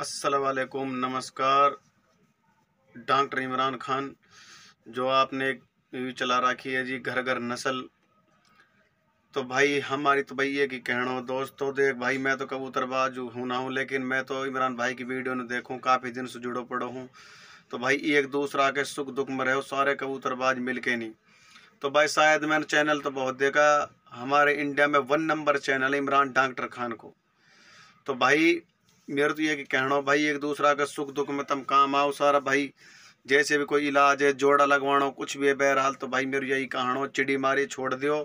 असलकुम नमस्कार डॉक्टर इमरान खान जो आपने न्यूज चला रखी है जी घर घर नस्ल तो भाई हमारी तो भैया की कहना दोस्तों देख भाई मैं तो कबूतरबाज हूँ ना हूँ लेकिन मैं तो इमरान भाई की वीडियो ने देखूँ काफ़ी दिन से जुड़ो पड़ो हूँ तो भाई एक दूसरा के सुख दुख में रहो सारे कबूतरबाज मिल के नहीं तो भाई शायद मैंने चैनल तो बहुत देखा हमारे इंडिया में one number channel Imran doctor Khan को तो भाई मेरे तो ये कि कहना भाई एक दूसरा का सुख दुख में तम काम आओ सारा भाई जैसे भी कोई इलाज है जोड़ा लगवानो कुछ भी है बहरहाल तो भाई मेरे यही कहानो चिड़ी मारी छोड़ दो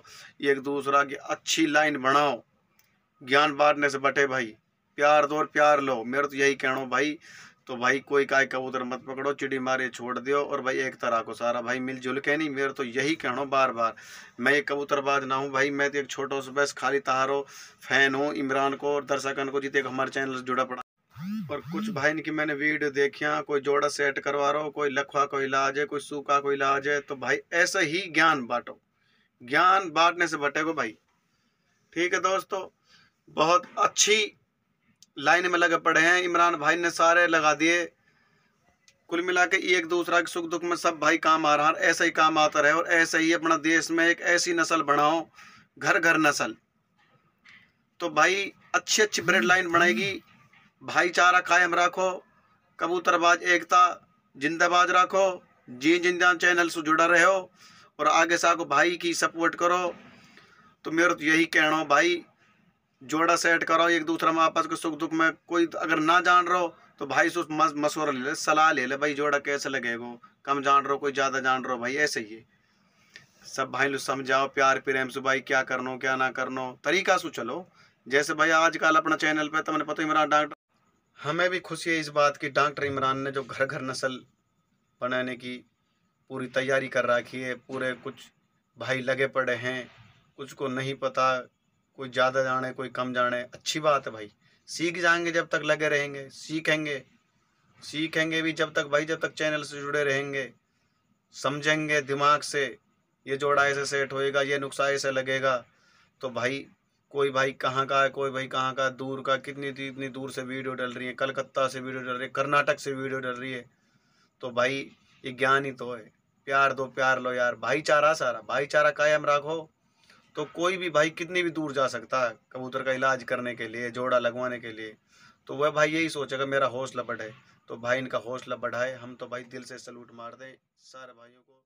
एक दूसरा की अच्छी लाइन बनाओ ज्ञान बांटने से बटे भाई प्यार दो और प्यार लो मेरे तो यही कहना भाई तो भाई कोई काय कबूतर मत पकड़ो चिड़ी मारे छोड़ दियो और भाई एक तरह को सारा भाई मिलजुल के नहीं मेरे तो यही कहना बार बार मैं एक कबूतरबाज ना हूँ भाई मैं तो एक छोटो सा बस खाली तहारो फैन हूँ इमरान को और दर्शकन को जीते हमारे चैनल से जुड़ा पड़ा और कुछ भाई इनकी मैंने वीडियो देखिया कोई जोड़ा सेट करवा रहा हो कोई लखवा को इलाज है कोई सूखा को इलाज है तो भाई ऐसा ही ज्ञान बांटो ज्ञान बांटने से बटेगो भाई ठीक है दोस्तों बहुत अच्छी लाइन में लगे पड़े हैं इमरान भाई ने सारे लगा दिए कुल मिला के एक दूसरा के सुख दुख में सब भाई काम आ रहा है ऐसा ही काम आता रहे और ऐसे ही अपना देश में एक ऐसी नस्ल बनाओ घर घर नस्ल तो भाई अच्छी अच्छी ब्रेड लाइन बनेगी भाईचारा कायम रखो कबूतरबाज एकता जिंदाबाद रखो जी जिंदा चैनल से जुड़ा रहो और आगे से आगे भाई की सपोर्ट करो तो मेरा तो यही कहना हो भाई जोड़ा सेट कराओ एक दूसरे में आपस के सुख दुख में कोई अगर ना जान रहो तो भाई से मशवरा ले ले सलाह ले ले भाई जोड़ा कैसे लगेगा कम जान रहो कोई ज़्यादा जान रहो भाई ऐसे ही सब भाई लोग समझाओ प्यार प्रेम से भाई क्या करनो क्या ना करनो तरीका सो चलो जैसे भाई आजकल अपना चैनल पे तुमने पता इमरान डॉक्टर हमें भी खुशी है इस बात की डॉक्टर इमरान ने जो घर घर नस्ल बनाने की पूरी तैयारी कर रखी है पूरे कुछ भाई लगे पड़े हैं कुछ को नहीं पता कोई ज़्यादा जाने कोई कम जाने अच्छी बात है भाई सीख जाएंगे जब तक लगे रहेंगे सीखेंगे सीखेंगे भी जब तक भाई जब तक चैनल से जुड़े रहेंगे समझेंगे दिमाग से ये जोड़ा ऐसे सेट होएगा ये नुकसा ऐसे लगेगा तो भाई कोई भाई कहाँ का है कोई भाई कहाँ का दूर का कितनी इतनी दूर से वीडियो डल रही है कलकत्ता से वीडियो डल रही है कर्नाटक से वीडियो डल रही है तो भाई ये ज्ञान ही तो है प्यार दो प्यार लो यार भाईचारा सारा भाईचारा कायम रखो तो कोई भी भाई कितनी भी दूर जा सकता है कबूतर का इलाज करने के लिए जोड़ा लगवाने के लिए तो वह भाई यही सोचेगा मेरा हौसला बढ़े तो भाई इनका हौसला बढ़ाए हम तो भाई दिल से सलूट मार दें सारे भाइयों को